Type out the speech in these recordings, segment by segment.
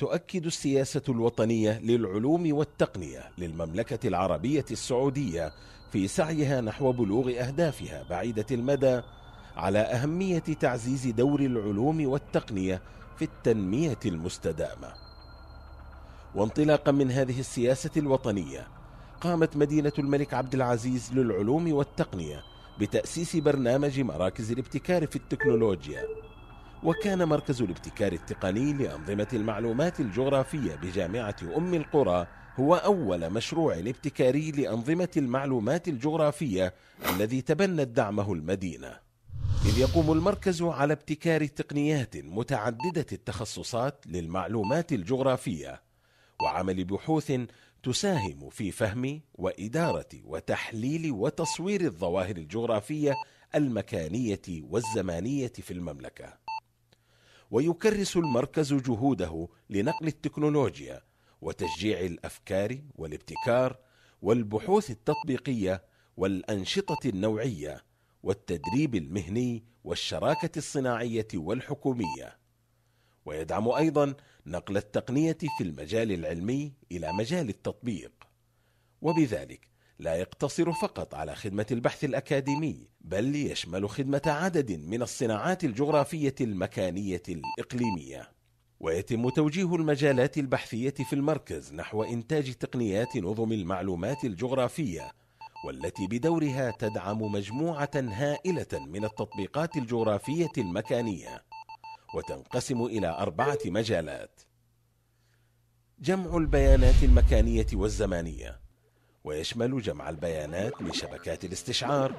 تؤكد السياسة الوطنية للعلوم والتقنية للمملكة العربية السعودية في سعيها نحو بلوغ أهدافها بعيدة المدى على أهمية تعزيز دور العلوم والتقنية في التنمية المستدامة. وانطلاقا من هذه السياسة الوطنية، قامت مدينة الملك عبد العزيز للعلوم والتقنية بتأسيس برنامج مراكز الابتكار في التكنولوجيا وكان مركز الابتكار التقني لأنظمة المعلومات الجغرافية بجامعة أم القرى هو أول مشروع ابتكاري لأنظمة المعلومات الجغرافية الذي تبنت دعمه المدينة إذ يقوم المركز على ابتكار تقنيات متعددة التخصصات للمعلومات الجغرافية وعمل بحوث تساهم في فهم وإدارة وتحليل وتصوير الظواهر الجغرافية المكانية والزمانية في المملكة ويكرس المركز جهوده لنقل التكنولوجيا وتشجيع الافكار والابتكار والبحوث التطبيقيه والانشطه النوعيه والتدريب المهني والشراكه الصناعيه والحكوميه ويدعم ايضا نقل التقنيه في المجال العلمي الى مجال التطبيق وبذلك لا يقتصر فقط على خدمة البحث الأكاديمي بل يشمل خدمة عدد من الصناعات الجغرافية المكانية الإقليمية ويتم توجيه المجالات البحثية في المركز نحو إنتاج تقنيات نظم المعلومات الجغرافية والتي بدورها تدعم مجموعة هائلة من التطبيقات الجغرافية المكانية وتنقسم إلى أربعة مجالات جمع البيانات المكانية والزمانية ويشمل جمع البيانات من شبكات الاستشعار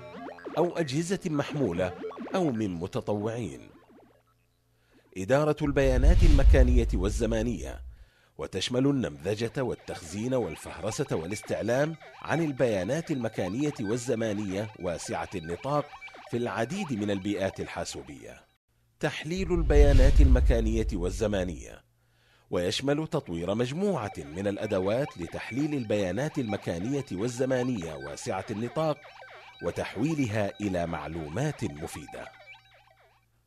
أو أجهزة محمولة أو من متطوعين. إدارة البيانات المكانية والزمانية وتشمل النمذجة والتخزين والفهرسة والاستعلام عن البيانات المكانية والزمانية واسعة النطاق في العديد من البيئات الحاسوبية. تحليل البيانات المكانية والزمانية ويشمل تطوير مجموعة من الأدوات لتحليل البيانات المكانية والزمانية واسعة النطاق وتحويلها إلى معلومات مفيدة.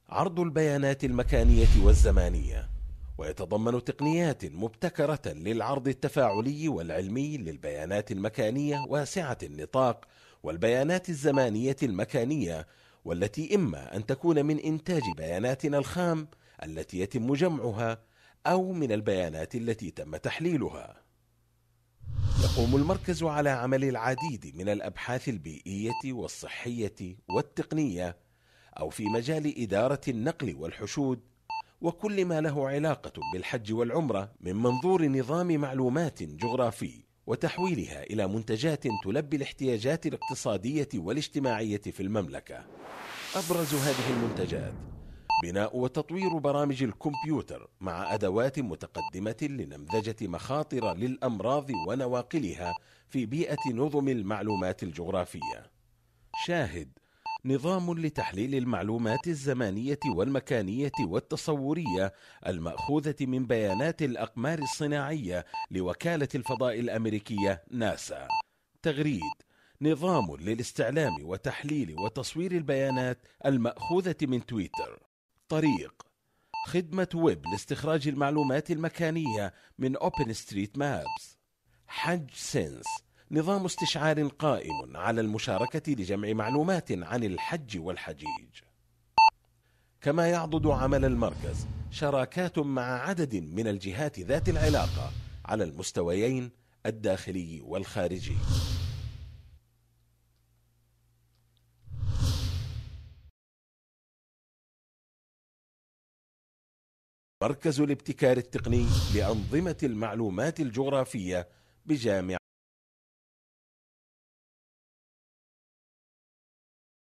عرض البيانات المكانية والزمانية ويتضمن تقنيات مبتكرة للعرض التفاعلي والعلمي للبيانات المكانية واسعة النطاق والبيانات الزمانية المكانية والتي إما أن تكون من إنتاج بياناتنا الخام التي يتم جمعها أو من البيانات التي تم تحليلها يقوم المركز على عمل العديد من الأبحاث البيئية والصحية والتقنية أو في مجال إدارة النقل والحشود وكل ما له علاقة بالحج والعمرة من منظور نظام معلومات جغرافي وتحويلها إلى منتجات تلبي الاحتياجات الاقتصادية والاجتماعية في المملكة أبرز هذه المنتجات بناء وتطوير برامج الكمبيوتر مع أدوات متقدمة لنمذجة مخاطر للأمراض ونواقلها في بيئة نظم المعلومات الجغرافية. شاهد نظام لتحليل المعلومات الزمانية والمكانية والتصورية المأخوذة من بيانات الأقمار الصناعية لوكالة الفضاء الأمريكية ناسا. تغريد نظام للاستعلام وتحليل وتصوير البيانات المأخوذة من تويتر. طريق خدمة ويب لاستخراج المعلومات المكانية من أوبن ستريت مابس حج سينس نظام استشعار قائم على المشاركة لجمع معلومات عن الحج والحجيج كما يعضد عمل المركز شراكات مع عدد من الجهات ذات العلاقة على المستويين الداخلي والخارجي مركز الابتكار التقني لأنظمة المعلومات الجغرافية بجامعة